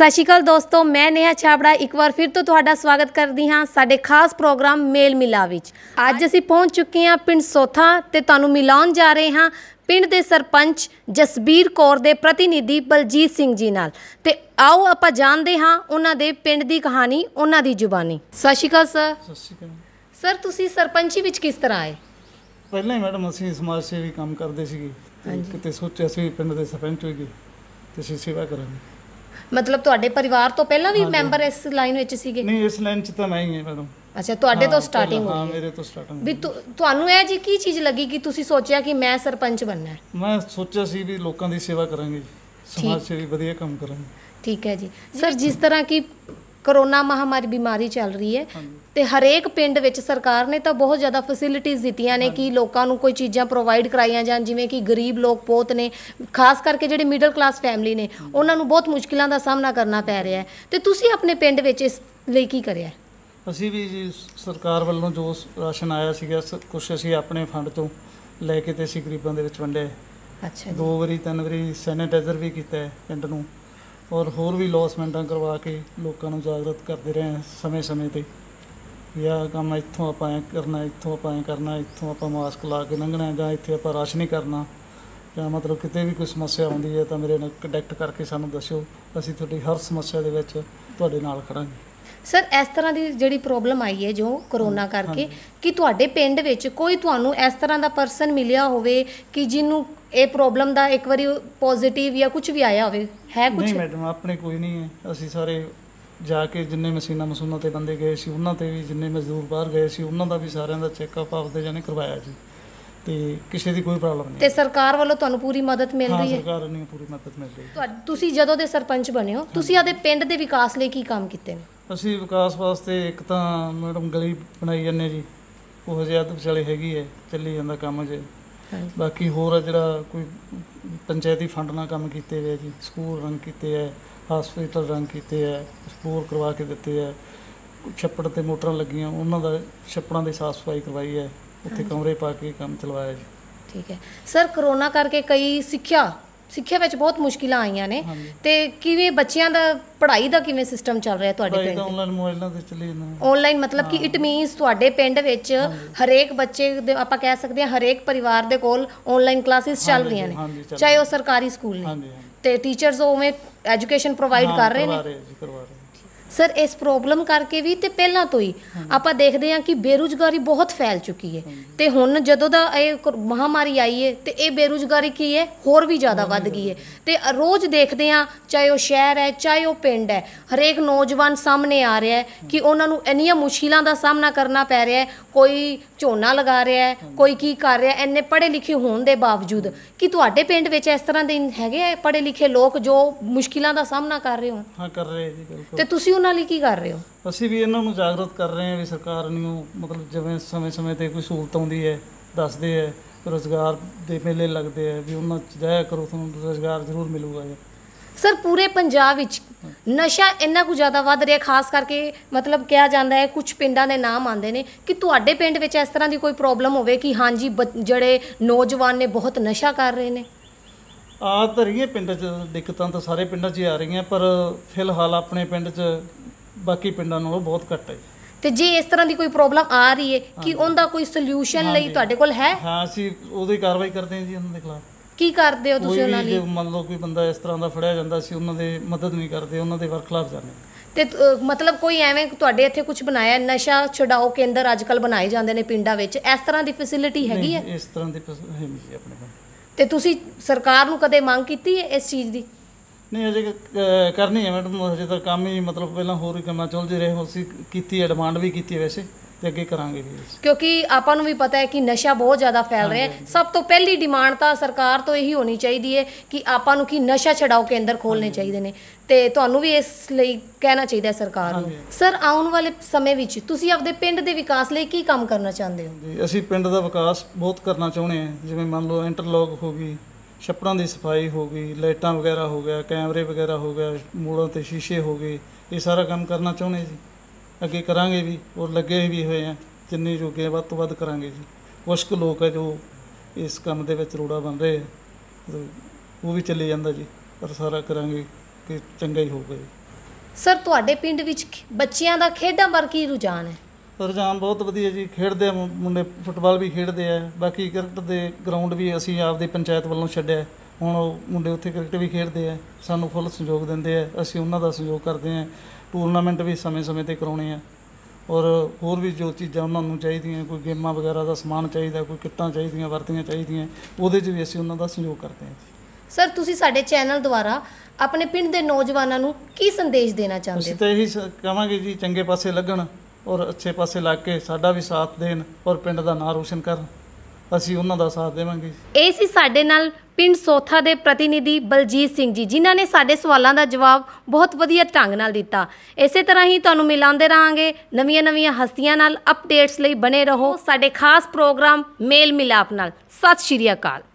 ਸਤਿ ਸ਼੍ਰੀ ਅਕਾਲ ਦੋਸਤੋ ਮੈਂ ਨੇਹਾ ਛਾਬੜਾ ਇੱਕ ਵਾਰ ਫਿਰ ਤੋਂ ਤੁਹਾਡਾ ਸਵਾਗਤ ਕਰਦੀ ਹਾਂ ਸਾਡੇ ਖਾਸ ਪ੍ਰੋਗਰਾਮ ਮੇਲ ਮਿਲਾ ਵਿੱਚ ਅੱਜ ਅਸੀਂ ਪਹੁੰਚ ਚੁੱਕੇ ਹਾਂ ਪਿੰਡ ਸੋਥਾ ਤੇ ਤੁਹਾਨੂੰ ਮਿਲਾਉਣ ਜਾ ਰਹੇ ਹਾਂ ਪਿੰਡ ਦੇ ਸਰਪੰਚ ਜਸਬੀਰ ਕੌਰ ਦੇ ਪ੍ਰਤੀਨਿਧੀ ਬਲਜੀਤ ਸਿੰਘ ਜੀ ਨਾਲ ਤੇ ਆਓ ਆਪਾਂ ਜਾਣਦੇ ਹਾਂ ਉਹਨਾਂ ਦੇ ਪਿੰਡ ਦੀ ਕਹਾਣੀ ਉਹਨਾਂ ਦੀ ਜ਼ੁਬਾਨੀ ਸਤਿ ਸ਼੍ਰੀ ਅਕਾਲ ਸਰ ਸਤਿ ਸ਼੍ਰੀ ਅਕਾਲ ਸਰ ਤੁਸੀਂ ਸਰਪੰਚੀ ਵਿੱਚ ਕਿਸ ਤਰ੍ਹਾਂ ਆਏ ਪਹਿਲਾਂ ਹੀ ਮੈਡਮ ਅਸੀਂ ਸਮਾਜ ਸੇਵੀ ਕੰਮ ਕਰਦੇ ਸੀਗੇ ਕਿਤੇ ਸੋਚਿਆ ਸੀ ਪਿੰਡ ਦੇ ਸਰਪੰਚ ਹੋਈਗੇ ਤੇ ਸੇਵਾ ਕਰਾਂਗੇ ਮਤਲਬ ਤੁਹਾਡੇ ਪਰਿਵਾਰ ਤੋਂ ਪਹਿਲਾਂ ਵੀ ਮੈਂਬਰ ਇਸ ਲਾਈਨ ਵਿੱਚ ਸੀਗੇ ਨਹੀਂ ਇਸ ਲਾਈਨ 'ਚ ਤਾਂ ਨਹੀਂ ਹੈ ਮੈਡਮ ਅੱਛਾ ਤੁਹਾਡੇ ਤੋਂ ਸਟਾਰਟਿੰਗ ਹੋਈ ਹਾਂ ਮੇਰੇ ਤੋਂ ਸਟਾਰਟਿੰਗ ਵੀ ਤੁਹਾਨੂੰ ਇਹ ਜੀ ਕੀ ਚੀਜ਼ ਲੱਗੀ ਕਿ ਤੁਸੀਂ ਸੋਚਿਆ ਕਿ ਮੈਂ ਸਰਪੰਚ ਬਣਨਾ ਹੈ ਮੈਂ ਸੋਚਿਆ ਸੀ ਵੀ ਲੋਕਾਂ ਦੀ ਸੇਵਾ ਕਰਾਂਗੇ ਸਮਾਜ ਸੇਵੀ ਵਧੀਆ ਕੰਮ ਕਰਾਂਗੇ ਠੀਕ ਹੈ ਜੀ ਸਰ ਜਿਸ ਤਰ੍ਹਾਂ ਕਿ ਕਰੋਨਾ ਮਹਾਮਾਰੀ ਬਿਮਾਰੀ ਚੱਲ ਰਹੀ ਹੈ ਤੇ ਹਰੇਕ ਪਿੰਡ ਵਿੱਚ ਸਰਕਾਰ ਨੇ ਤਾਂ ਬਹੁਤ ਜ਼ਿਆਦਾ ਫੈਸਿਲਿਟੀਆਂ ਦਿੱਤੀਆਂ ਨੇ ਕਿ ਲੋਕਾਂ ਨੂੰ ਕੋਈ ਚੀਜ਼ਾਂ ਪ੍ਰੋਵਾਈਡ ਕਰਾਈਆਂ ਜਾਣ ਜਿਵੇਂ ਕਿ ਗਰੀਬ ਲੋਕ ਬਹੁਤ ਨੇ ਖਾਸ ਕਰਕੇ ਜਿਹੜੇ ਮਿਡਲ ਕਲਾਸ ਫੈਮਿਲੀ ਨੇ ਉਹਨਾਂ ਨੂੰ ਬਹੁਤ ਮੁਸ਼ਕਿਲਾਂ ਦਾ ਸਾਹਮਣਾ ਕਰਨਾ ਪੈ ਰਿਹਾ ਹੈ ਤੇ ਤੁਸੀਂ ਆਪਣੇ ਪਿੰਡ ਵਿੱਚ ਇਸ ਲਈ ਕੀ ਕਰਿਆ ਅਸੀਂ ਵੀ ਜੀ ਸਰਕਾਰ ਵੱਲੋਂ ਜੋ ਰਾਸ਼ਨ ਆਇਆ ਸੀਗਾ ਕੁਝ ਅਸੀਂ ਆਪਣੇ ਫੰਡ ਤੋਂ ਲੈ ਕੇ ਤੇ ਅਸੀਂ ਗਰੀਬਾਂ ਦੇ ਵਿੱਚ ਵੰਡਿਆ ਅੱਛਾ ਦੋ ਵਾਰੀ ਤਿੰਨ ਵਾਰੀ ਸੈਨੇਟਾਈਜ਼ਰ ਵੀ ਕੀਤਾ ਪਿੰਡ ਨੂੰ ਔਰ ਹੋਰ ਵੀ ਲੌਸਮੈਂਟਾਂ ਕਰਵਾ ਕੇ ਲੋਕਾਂ ਨੂੰ ਜਾਗਰਤ ਕਰਦੇ ਰਹੇ ਸਮੇਂ-ਸਮੇਂ ਤੇ ਵੀ ਕੰਮ ਇੱਥੋਂ ਆਪਾਂ ਐ ਕਰਨਾ ਇੱਥੋਂ ਆਪਾਂ ਐ ਕਰਨਾ ਇੱਥੋਂ ਆਪਾਂ ਮਾਸਕ ਲਾ ਕੇ ਲੰਘਣਾ ਹੈਗਾ ਇੱਥੇ ਆਪਾਂ ਰਸ਼ ਨਹੀਂ ਕਰਨਾ ਜਾਂ ਮਤਲਬ ਕਿਤੇ ਵੀ ਕੋਈ ਸਮੱਸਿਆ ਆਉਂਦੀ ਹੈ ਤਾਂ ਮੇਰੇ ਨਾਲ ਕੰਟੈਕਟ ਕਰਕੇ ਸਾਨੂੰ ਦੱਸਿਓ ਅਸੀਂ ਤੁਹਾਡੀ ਹਰ ਸਮੱਸਿਆ ਦੇ ਵਿੱਚ ਤੁਹਾਡੇ ਨਾਲ ਖੜਾਂਗੇ ਸਰ ਇਸ ਤਰ੍ਹਾਂ ਦੀ ਜਿਹੜੀ ਪ੍ਰੋਬਲਮ ਆਈ ਹੈ ਜੋ ਕਰੋਨਾ ਕਰਕੇ ਕਿ ਤੁਹਾਡੇ ਪਿੰਡ ਵਿੱਚ ਕੋਈ ਤੁਹਾਨੂੰ ਇਸ ਤਰ੍ਹਾਂ ਦਾ ਪਰਸਨ ਮਿਲਿਆ ਹੋਵੇ ਕਿ ਜਿਹਨੂੰ ਇਹ ਪ੍ਰੋਬਲਮ ਦਾ ਇੱਕ ਵਾਰੀ ਪੋਜ਼ਿਟਿਵ ਜਾਂ ਕੁਝ ਵੀ ਆਇਆ ਹੋਵੇ ਹੈ ਕੁਝ ਨਹੀਂ ਮੈਡਮ ਆਪਣੇ ਕੋਈ ਨਹੀਂ ਹੈ ਅਸੀਂ ਸਾਰੇ ਜਾ ਕੇ ਜਿੰਨੇ ਮਸ਼ੀਨਾਂ ਮਸ਼ੂਨਾਂ ਤੇ ਬੰਦੇ ਗਏ ਸੀ ਉਹਨਾਂ ਤੇ ਵੀ ਜਿੰਨੇ ਮਜ਼ਦੂਰ ਬਾਹਰ ਗਏ ਸੀ ਉਹਨਾਂ ਦਾ ਵੀ ਸਾਰਿਆਂ ਦਾ ਚੈੱਕਅਪ ਆਪਦੇ ਜਾਨੇ ਕਰਵਾਇਆ ਜੀ ਤੇ ਕਿਸੇ ਦੀ ਕੋਈ ਪ੍ਰੋਬਲਮ ਨਹੀਂ ਤੇ ਸਰਕਾਰ ਵੱਲੋਂ ਤੁਹਾਨੂੰ ਪੂਰੀ ਮਦਦ ਮਿਲ ਰਹੀ ਹੈ ਸਰਕਾਰ ਨੇ ਪੂਰੀ ਮਦਦ ਮਿਲ ਰਹੀ ਹੈ। ਤੁਸੀਂ ਜਦੋਂ ਦੇ ਸਰਪੰਚ ਬਣੇ ਹੋ ਤੁਸੀਂ ਆਦੇ ਪਿੰਡ ਦੇ ਵਿਕਾਸ ਲਈ ਕੀ ਕੰਮ ਕੀਤੇ ਨੇ ਅਸੀਂ ਵਿਕਾਸ ਵਾਸਤੇ ਇੱਕ ਤਾਂ ਮੈਡਮ ਗਲੀ ਬਣਾਈ ਜਾਂਦੇ ਜੀ ਉਹ ਜਿਆਦਾ ਵਿਚਾਲੇ ਹੈਗੀ ਹੈ ਚੱਲੀ ਜਾਂਦਾ ਕੰਮ ਜੇ ਬਾਕੀ ਹੋਰ ਆ ਜਿਹੜਾ ਕੋਈ ਪੰਚਾਇਤੀ ਫੰਡ ਨਾਲ ਕੰਮ ਕੀਤੇ ਹੋਏ ਆ ਜੀ ਸਕੂਲ ਰੰਗ ਕੀਤੇ ਆ ਹਸਪੀਟਲ ਰੰਗ ਕੀਤੇ ਆ ਸਪੋਰ ਕਰਵਾ ਕੇ ਦਿੱਤੇ ਆ ਛੱਪੜ ਤੇ ਮੋਟਰਾਂ ਲੱਗੀਆਂ ਉਹਨਾਂ ਦਾ ਛੱਪੜਾਂ ਦੀ ਸਾਫ਼ ਸਫਾਈ ਕਰਵਾਈ ਹੈ ਉੱਥੇ ਕਮਰੇ ਪਾ ਕੇ ਕੰਮ ਚਲਵਾਇਆ ਜੀ ਠੀਕ ਹੈ ਸਰ ਕਰੋਨਾ ਕਰਕੇ ਕਈ ਸਿੱਖਿਆ ਸਿੱਖਿਆ ਵਿੱਚ ਬਹੁਤ ਮੁਸ਼ਕਿਲਾਂ ਆਈਆਂ ਨੇ ਤੇ ਕਿਵੇਂ ਬੱਚਿਆਂ ਦਾ ਪੜ੍ਹਾਈ ਦਾ ਕਿਵੇਂ ਸਿਸਟਮ ਚੱਲ ਰਿਹਾ ਤੁਹਾਡੇ ਪਿੰਡ ਆਨਲਾਈਨ ਮੋਬਾਈਲਾਂ ਤੇ ਚੱਲੇ ਜਾਂਦਾ ਆਨਲਾਈਨ ਮਤਲਬ ਕਿ ਇਟ ਮੀਨਸ ਤੁਹਾਡੇ ਪਿੰਡ ਵਿੱਚ ਹਰੇਕ ਬੱਚੇ ਦੇ ਆਪਾਂ ਕਹਿ ਸਕਦੇ ਹਾਂ ਹਰੇਕ ਪਰਿਵਾਰ ਦੇ ਕੋਲ ਆਨਲਾਈਨ ਕਲਾਸਿਸ ਚੱਲ ਰਹੀਆਂ ਨੇ ਚਾਹੇ ਉਹ ਸਰਕਾਰੀ ਸਕੂਲ ਨੇ ਤੇ ਟੀਚਰਸ ਉਵੇਂ ਐਜੂਕੇਸ਼ਨ ਪ੍ਰੋਵਾਈਡ ਕਰ ਰਹੇ ਨੇ ਸਰ ਇਸ ਪ੍ਰੋਬਲਮ ਕਰਕੇ ਵੀ ਤੇ ਪਹਿਲਾਂ ਤੋਂ ਹੀ ਆਪਾਂ ਦੇਖਦੇ ਹਾਂ ਕਿ ਬੇਰੁਜ਼ਗਾਰੀ ਬਹੁਤ ਫੈਲ ਚੁੱਕੀ ਹੈ ਤੇ ਹੁਣ ਜਦੋਂ ਦਾ ਇਹ ਮਹਾਮਾਰੀ ਆਈ ਹੈ ਤੇ ਇਹ ਬੇਰੁਜ਼ਗਾਰੀ ਕੀ ਹੈ ਹੋਰ ਵੀ ਜ਼ਿਆਦਾ ਵੱਧ ਗਈ ਹੈ ਤੇ ਰੋਜ਼ ਦੇਖਦੇ ਹਾਂ ਚਾਹੇ ਉਹ ਸ਼ਹਿਰ ਹੈ ਚਾਹੇ ਉਹ ਪਿੰਡ ਹੈ ਹਰੇਕ ਨੌਜਵਾਨ ਸਾਹਮਣੇ ਆ ਰਿਹਾ ਹੈ ਕਿ ਉਹਨਾਂ ਨੂੰ ਇੰਨੀਆਂ ਮੁਸ਼ਕਿਲਾਂ ਦਾ ਸਾਹਮਣਾ ਕਰਨਾ ਪੈ ਰਿਹਾ ਹੈ ਕੋਈ ਝੋਨਾ ਲਗਾ ਰਿਹਾ ਹੈ ਕੋਈ ਕੀ ਕਰ ਰਿਹਾ ਹੈ ਇੰਨੇ ਪੜ੍ਹੇ ਲਿਖੇ ਹੋਣ ਦੇ ਬਾਵਜੂਦ ਕਿ ਤੁਹਾਡੇ ਪਿੰਡ ਵਿੱਚ ਇਸ ਤਰ੍ਹਾਂ ਦੇ ਹੈਗੇ ਆ ਪੜ੍ਹੇ ਲਿਖੇ ਲੋਕ ਜੋ ਮੁਸ਼ਕਿਲਾਂ ਦਾ ਸਾਹਮਣਾ ਕਰ ਰਹੇ ਹੋ ਹਾਂ ਕਰ ਰਹੇ ਜੀ ਬਿਲਕੁਲ ਤੇ ਤੁਸੀਂ ਉਹਨਾਂ ਲਈ ਕੀ ਕਰ ਰਹੇ ਹੋ ਅਸੀਂ ਵੀ ਇਹਨਾਂ ਨੂੰ ਜਾਗਰਤ ਕਰ ਰਹੇ ਹਾਂ ਵੀ ਸਰਕਾਰ ਨੂੰ ਮਤਲਬ ਜਿਵੇਂ ਸਮੇਂ-ਸਮੇਂ ਤੇ ਕੋਈ ਸਹੂਲਤ ਆਉਂਦੀ ਹੈ ਦੱਸਦੇ ਹੈ ਰੋਜ਼ਗਾਰ ਦੇ ਮੇਲੇ ਲੱਗਦੇ ਹੈ ਵੀ ਉਹਨਾਂ ਚ ਜਾਇਆ ਕਰੋ ਤੁਹਾਨੂੰ ਰੋਜ਼ਗਾਰ ਜ਼ਰੂਰ ਮਿਲੂਗਾ ਜੀ ਸਰ ਪੂਰੇ ਪੰਜਾਬ ਵਿੱਚ ਨਸ਼ਾ ਇੰਨਾ ਕੁ ਜ਼ਿਆਦਾ ਵੱਧ ਰਿਹਾ ਖਾਸ ਕਰਕੇ ਮਤਲਬ ਕਿਹਾ ਜਾਂਦਾ ਹੈ ਕੁਝ ਪਿੰਡਾਂ ਦੇ ਨਾਮ ਆਉਂਦੇ ਨੇ ਕਿ ਤੁਹਾਡੇ ਪਿੰਡ ਵਿੱਚ ਇਸ ਤਰ੍ਹਾਂ ਦੀ ਕੋਈ ਪ੍ਰੋਬਲਮ ਹੋਵੇ ਕਿ ਹਾਂਜੀ ਜਿਹੜੇ ਨੌਜਵਾਨ ਨੇ ਬਹੁਤ ਨਸ਼ਾ ਕਰ ਰਹੇ ਨੇ ਆ ਤਾਂ ਰਹੀਆਂ ਪਿੰਡ 'ਚ ਦਿੱਕਤਾਂ ਤਾਂ ਸਾਰੇ ਪਿੰਡਾਂ 'ਚ ਆ ਰਹੀਆਂ ਪਰ ਫਿਲਹਾਲ ਆਪਣੇ ਪਿੰਡ 'ਚ ਬਾਕੀ ਪਿੰਡਾਂ ਨਾਲੋਂ ਬਹੁਤ ਘੱਟ ਹੈ ਤੇ ਜੇ ਇਸ ਤਰ੍ਹਾਂ ਦੀ ਕੋਈ ਪ੍ਰੋਬਲਮ ਆ ਰਹੀ ਹੈ ਕਿ ਉਹਦਾ ਕੋਈ ਸੋਲੂਸ਼ਨ ਲਈ ਤੁਹਾਡੇ ਕੋਲ ਹੈ ਹਾਂ ਅਸੀਂ ਉਹਦੀ ਕਾਰਵਾਈ ਕਰਦੇ ਹਾਂ ਜੀ ਉਹਨਾਂ ਦੇ ਖਿਲਾਫ ਕੀ ਕਰਦੇ ਹੋ ਤੁਸੀਂ ਉਹਨਾਂ ਲਈ ਜੇ ਮੰਨ ਲਓ ਕੋਈ ਬੰਦਾ ਇਸ ਤਰ੍ਹਾਂ ਦਾ ਫੜਿਆ ਜਾਂਦਾ ਸੀ ਉਹਨਾਂ ਦੇ ਮਦਦ ਨਹੀਂ ਕਰਦੇ ਉਹਨਾਂ ਦੇ ਵਰਖਲਾਫ ਜਾਂਦੇ ਤੇ ਮਤਲਬ ਕੋਈ ਐਵੇਂ ਤੁਹਾਡੇ ਇੱਥੇ ਕੁਝ ਬਣਾਇਆ ਨਸ਼ਾ ਛਡਾਓ ਕੇਂਦਰ ਅੱਜਕੱਲ ਬਣਾਏ ਜਾਂਦੇ ਨੇ ਪਿੰਡਾਂ ਵਿੱਚ ਇਸ ਤਰ੍ਹਾਂ ਦੀ ਫੈਸਿਲਿਟੀ ਹੈਗੀ ਹੈ ਇਸ ਤਰ੍ਹਾਂ ਦੀ ਫੈਸਿਲਿਟੀ ਹੈ ਜੀ ਆਪਣੇ ਕੋਲ ਤੇ ਤੁਸੀਂ ਸਰਕਾਰ ਨੂੰ ਕਦੇ ਮੰਗ ਕੀਤੀ ਹੈ ਇਸ ਚੀਜ਼ ਦੀ ਨਹੀਂ ਅਜੇ ਕਰਨੀ ਹੈ ਮੈਡਮ ਅਜੇ ਤਾਂ ਕੰਮ ਹੀ ਮਤਲਬ ਪਹਿਲਾਂ ਹੋਰ ਹੀ ਚੱਲ ਜੇ ਰਹੇ ਅਸੀਂ ਕੀਤੀ ਹੈ ਡਿਮਾਂਡ ਵੀ ਕੀਤੀ ਵੈਸੇ ਤੇ ਅੱਗੇ ਕਰਾਂਗੇ ਵੀ ਕਿਉਂਕਿ ਆਪਾਂ ਨੂੰ ਵੀ ਪਤਾ ਹੈ ਕਿ ਨਸ਼ਾ ਬਹੁਤ ਜ਼ਿਆਦਾ ਫੈਲ ਰਿਹਾ ਹੈ ਸਭ ਤੋਂ ਪਹਿਲੀ ਡਿਮਾਂਡ ਤਾਂ ਸਰਕਾਰ ਤੋਂ ਇਹੀ ਹੋਣੀ ਚਾਹੀਦੀ ਹੈ ਕਿ ਆਪਾਂ ਨੂੰ ਕਿ ਨਸ਼ਾ ਛਡਾਓ ਕੇਂਦਰ ਖੋਲਨੇ ਚਾਹੀਦੇ ਨੇ ਤੇ ਤੁਹਾਨੂੰ ਵੀ ਇਸ ਲਈ ਕਹਿਣਾ ਚਾਹੀਦਾ ਸਰਕਾਰ ਨੂੰ ਸਰ ਆਉਣ ਵਾਲੇ ਸਮੇਂ ਵਿੱਚ ਤੁਸੀਂ ਆਪਦੇ ਪਿੰਡ ਦੇ ਵਿਕਾਸ ਲਈ ਕੀ ਕੰਮ ਕਰਨਾ ਚਾਹੁੰਦੇ ਹੋ ਜੀ ਅਸੀਂ ਪਿੰਡ ਦਾ ਵਿਕਾਸ ਬਹੁਤ ਕਰਨਾ ਚਾਹੁੰਦੇ ਹਾਂ ਜਿਵੇਂ ਮੰਨ ਲਓ ਇੰਟਰਲੌਕ ਹੋ ਗਈ ਛੱਪੜਾਂ ਦੀ ਸਫਾਈ ਹੋ ਗਈ ਲਾਈਟਾਂ ਵਗੈਰਾ ਹੋ ਗਿਆ ਕੈਮਰੇ ਵਗੈਰਾ ਹੋ ਗਿਆ ਮੂੜਾਂ ਤੇ ਸ਼ੀਸ਼ੇ ਹੋ ਗਏ ਇਹ ਸਾਰਾ ਕੰਮ ਕਰਨਾ ਚਾਹੁੰਦੇ ਜੀ ਅੱਗੇ ਕਰਾਂਗੇ ਵੀ ਔਰ ਲੱਗੇ ਵੀ ਹੋਏ ਆ ਜਿੰਨੇ ਜੋਗੇ ਵੱਧ ਤੋਂ ਵੱਧ ਕਰਾਂਗੇ ਜੀ ਕੁ ਲੋਕ ਹੈ ਜੋ ਇਸ ਕੰਮ ਦੇ ਵਿੱਚ ਰੋੜਾ ਬਣ ਰਹੇ ਆ ਉਹ ਵੀ ਚੱਲੇ ਜਾਂਦਾ ਜੀ ਪਰ ਸਾਰਾ ਕਰਾਂਗੇ ਕਿ ਚੰਗਾ ਹੀ ਹੋਵੇ ਸਰ ਤੁਹਾਡੇ ਪਿੰਡ ਵਿੱਚ ਬੱਚਿਆਂ ਦਾ ਖੇਡਾਂ ਵਰ ਕੀ ਰੁਝਾਨ ਹੈ ਰੁਝਾਨ ਬਹੁਤ ਵਧੀਆ ਜੀ ਖੇਡਦੇ ਆ ਮੁੰਡੇ ਫੁੱਟਬਾਲ ਵੀ ਖੇਡਦੇ ਆ ਬਾਕੀ ਕ੍ਰਿਕਟ ਦੇ ਗਰਾਊਂਡ ਵੀ ਅਸੀਂ ਆਪਦੀ ਪੰਚਾਇਤ ਵੱਲੋਂ ਛੱਡਿਆ ਹੁਣ ਉਹ ਮੁੰਡੇ ਉੱਥੇ ਕ੍ਰਿਕਟ ਵੀ ਖੇਡਦੇ ਆ ਸਾਨੂੰ ਫੁੱਲ ਸਹਿਯੋਗ ਦਿੰਦੇ ਆ ਅਸੀਂ ਉਹਨਾਂ ਦਾ ਸਹਿਯੋਗ ਕਰਦੇ ਆ ਟੂਰਨਾਮੈਂਟ ਵੀ ਸਮੇਂ-ਸਮੇਂ ਤੇ ਕਰਾਉਣੇ ਆ ਔਰ ਹੋਰ ਵੀ ਜੋ ਚੀਜ਼ਾਂ ਉਹਨਾਂ ਨੂੰ ਚਾਹੀਦੀਆਂ ਕੋਈ ਗੇਮਾਂ ਵਗੈਰਾ ਦਾ ਸਮਾਨ ਚਾਹੀਦਾ ਕੋਈ ਕਿੱਟਾਂ ਚਾਹੀਦੀਆਂ ਵਰਤੀਆਂ ਚਾਹੀਦੀਆਂ ਉਹਦੇ 'ਚ ਵੀ ਅਸੀਂ ਉਹਨਾਂ ਦਾ ਸਹਿਯੋਗ ਕਰਦੇ ਆ ਸਰ ਤੁਸੀਂ ਸਾਡੇ ਚੈਨਲ ਦੁਆਰਾ ਆਪਣੇ ਪਿੰਡ ਦੇ ਨੌਜਵਾਨਾਂ ਨੂੰ ਕੀ ਸੰਦੇਸ਼ ਦੇਣਾ ਚਾਹੁੰਦੇ ਅਸੀਂ ਤਾਂ ਇਹੀ ਕਹਾਂਗੇ ਜੀ ਚੰਗੇ ਪਾਸੇ ਲੱਗਣ ਔਰ ਅੱਛੇ ਪਾਸੇ ਲੱਗ ਕੇ ਸਾਡਾ ਵੀ ਸਾਥ ਦੇਣ ਔਰ ਪਿੰਡ ਦਾ ਨਾਂ ਰੋਸ਼ਨ ਕਰਨ ਅਸੀਂ ਉਹਨਾਂ ਦਾ ਸਾਥ ਦੇਵਾਂਗੇ ਇਹ ਸੀ ਸਾਡੇ ਨਾਲ ਪਿੰਡ ਸੋਥਾ ਦੇ ਪ੍ਰਤੀਨਿਧੀ ਬਲਜੀਤ ਸਿੰਘ ਜੀ ਜਿਨ੍ਹਾਂ ਨੇ ਸਾਡੇ ਸਵਾਲਾਂ ਦਾ ਜਵਾਬ ਬਹੁਤ ਵਧੀਆ ਢੰਗ ਨਾਲ ਦਿੱਤਾ ਇਸੇ ਤਰ੍ਹਾਂ ਹੀ ਤੁਹਾਨੂੰ ਮਿਲਾਂਦੇ ਰਹਾਂਗੇ ਨਵੀਆਂ-ਨਵੀਆਂ ਹਸਤੀਆਂ ਨਾਲ ਅਪਡੇਟਸ ਲਈ ਬਨੇ ਰਹੋ ਸਾਡੇ ਖਾਸ ਪ੍ਰੋਗਰਾਮ ਮੇਲ ਮਿਲਾਪ ਨਾਲ ਸਤਿ ਸ਼੍ਰੀ ਅਕਾਲ